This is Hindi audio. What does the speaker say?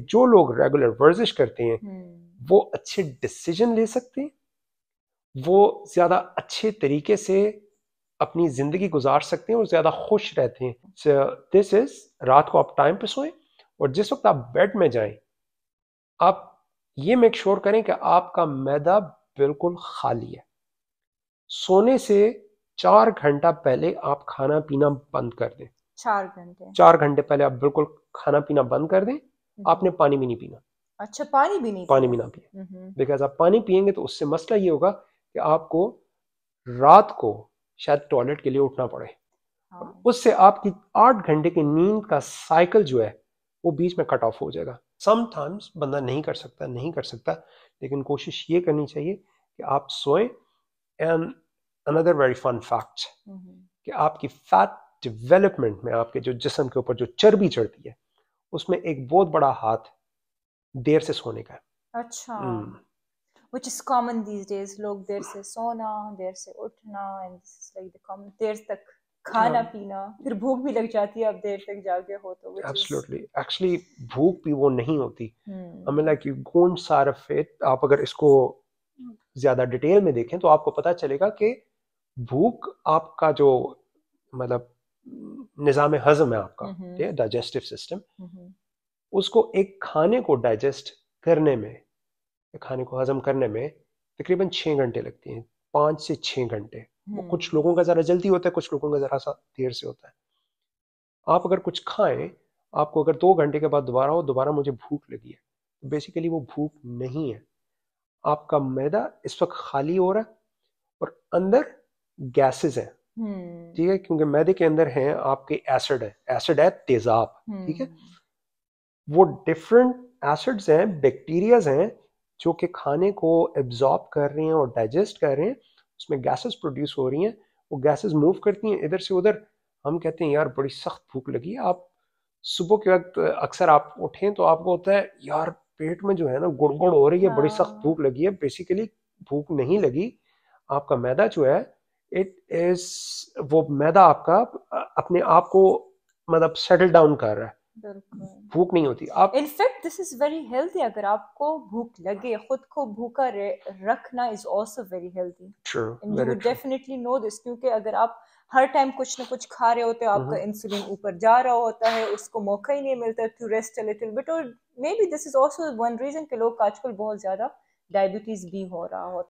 जो लोग रेगुलर वर्जिश करते हैं हम्म। वो अच्छे डिसीजन ले सकते हैं वो ज़्यादा अच्छे तरीके से अपनी ज़िंदगी गुजार सकते हैं और ज़्यादा खुश रहते हैं दिस इज़ रात को आप टाइम पे सोएं और जिस वक्त आप बेड में जाएं आप ये मेक श्योर करें कि आपका मैदा बिल्कुल खाली है सोने से चार घंटा पहले आप खाना पीना बंद कर दें चार घंटे चार घंटे पहले आप बिल्कुल खाना पीना बंद कर दें हम्म। आपने पानी भी नहीं पीना अच्छा पानी भी नहीं पानी भी ना पिए बिकॉज हम्म, हम्म। आप पानी पियेंगे तो उससे मसला ये होगा कि आपको रात को शायद टॉयलेट के लिए उठना पड़े हाँ। उससे आपकी आठ घंटे की नींद का साइकिल जो है वो बीच में कट ऑफ हो जाएगा समटाइम्स बंदा नहीं कर सकता नहीं कर सकता लेकिन कोशिश ये करनी चाहिए कि आप सोएं and another very fun fact कि आपकी फैट डेवलपमेंट में आपके जो जिसम के ऊपर जो चर्बी चढ़ती है उसमें एक बहुत बड़ा हाथ देर से सोने का अच्छा हम्म। which देर से सोना देर से उठना देर तक खाना हाँ। पीना फिर भूख भी लग जाती है अब देर तक जागे हो तो एब्सोल्युटली एक्चुअली भूख भी वो नहीं होती आई लाइक यू गोन आप अगर इसको ज्यादा डिटेल में देखें तो आपको पता चलेगा कि भूख आपका जो मतलब निज़ाम हजम है आपका हम्म। ठीक है डाइजेस्टिव सिस्टम हम्म। उसको एक खाने को डाइजेस्ट करने में खाने को हजम करने में तकरीबन छः घंटे लगती हैं पाँच से छः घंटे हम्म। कुछ लोगों का ज़रा जल्दी होता है कुछ लोगों का ज़रा सा देर से होता है आप अगर कुछ खाएं आपको अगर दो घंटे के बाद दोबारा हो दोबारा मुझे भूख लगी है तो बेसिकली वो भूख नहीं है आपका मैदा इस वक्त खाली हो रहा है और अंदर गैसेस हैं हम्म। ठीक है क्योंकि मैदे के अंदर हैं आपके एसिड है एसिड है तेजाब हम्म। ठीक है वो डिफरेंट एसिड्स हैं बैक्टीरियाज हैं जो कि खाने को एब्जॉर्ब कर रहे हैं और डाइजेस्ट कर रहे हैं उसमें गैसेस प्रोड्यूस हो रही हैं वो गैसेस मूव करती हैं इधर से उधर हम कहते हैं यार बड़ी सख्त भूख लगी है आप सुबह के वक्त अक्सर आप उठें तो आपको होता है यार पेट में जो है ना गुड़गुड़ हो रही है बड़ी सख्त हाँ। भूख लगी है बेसिकली भूख नहीं लगी आपका मैदा जो है इट इज वो मैदा आपका अपने आप को मतलब सेटल डाउन कर रहा है भूख नहीं होती आप in fact this is very healthy अगर आपको भूख लगे खुद को भूखा रखना is also very healthy true definitely no this क्योंकि अगर आप हर टाइम कुछ ना कुछ खा रहे होते हो आपका इंसुलिन ऊपर जा रहा होता है उसको मौका ही नहीं मिलता to rest a little but और maybe this is also one reason कि लोग आजकल बहुत ज्यादा डायबिटीज भी हो रहा होता